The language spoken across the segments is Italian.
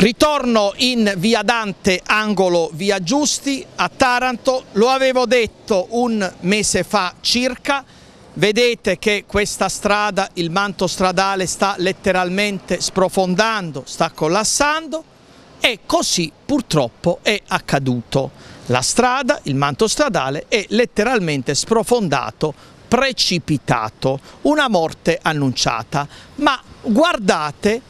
Ritorno in via Dante, angolo via Giusti, a Taranto, lo avevo detto un mese fa circa, vedete che questa strada, il manto stradale sta letteralmente sprofondando, sta collassando e così purtroppo è accaduto. La strada, il manto stradale è letteralmente sprofondato, precipitato, una morte annunciata, ma guardate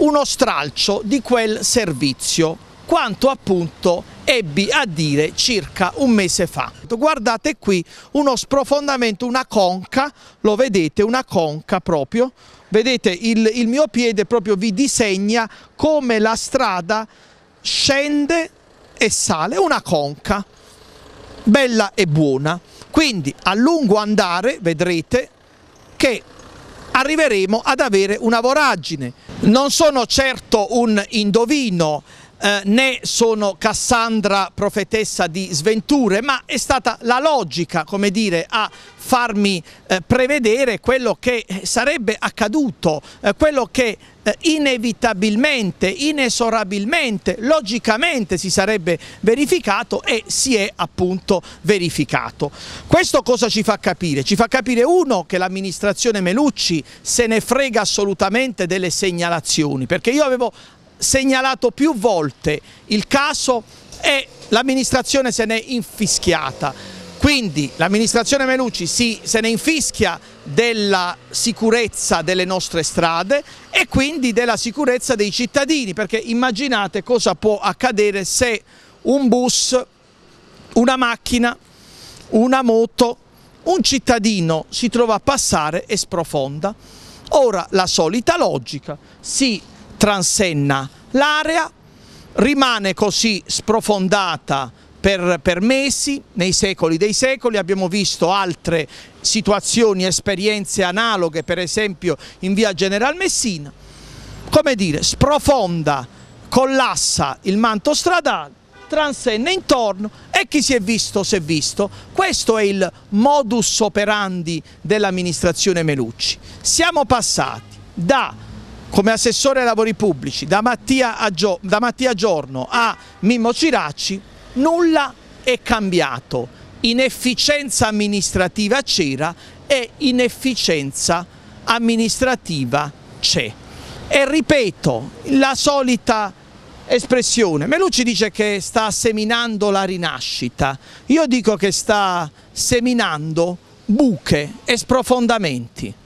uno stralcio di quel servizio, quanto appunto ebbi a dire circa un mese fa. Guardate qui uno sprofondamento, una conca, lo vedete, una conca proprio, vedete il, il mio piede proprio vi disegna come la strada scende e sale, una conca, bella e buona. Quindi a lungo andare vedrete che arriveremo ad avere una voragine. Non sono certo un indovino eh, né sono Cassandra profetessa di sventure, ma è stata la logica, come dire, a farmi eh, prevedere quello che eh, sarebbe accaduto, eh, quello che eh, inevitabilmente, inesorabilmente, logicamente si sarebbe verificato e si è appunto verificato. Questo cosa ci fa capire? Ci fa capire uno che l'amministrazione Melucci se ne frega assolutamente delle segnalazioni, perché io avevo segnalato più volte il caso e l'amministrazione se n'è infischiata. Quindi l'amministrazione Melucci si, se ne infischia della sicurezza delle nostre strade e quindi della sicurezza dei cittadini, perché immaginate cosa può accadere se un bus, una macchina, una moto, un cittadino si trova a passare e sprofonda. Ora la solita logica, si transenna l'area, rimane così sprofondata per, per, mesi, nei secoli dei secoli, abbiamo visto altre situazioni, esperienze analoghe, per esempio in via General Messina, come dire, sprofonda, collassa il manto stradale, transenna intorno e chi si è visto si è visto. Questo è il modus operandi dell'amministrazione Melucci. Siamo passati da come assessore ai lavori pubblici da Mattia, a Gio, da Mattia Giorno a Mimmo Ciracci nulla è cambiato. Inefficienza amministrativa c'era e inefficienza amministrativa c'è. E ripeto, la solita espressione. Melucci dice che sta seminando la rinascita, io dico che sta seminando buche e sprofondamenti.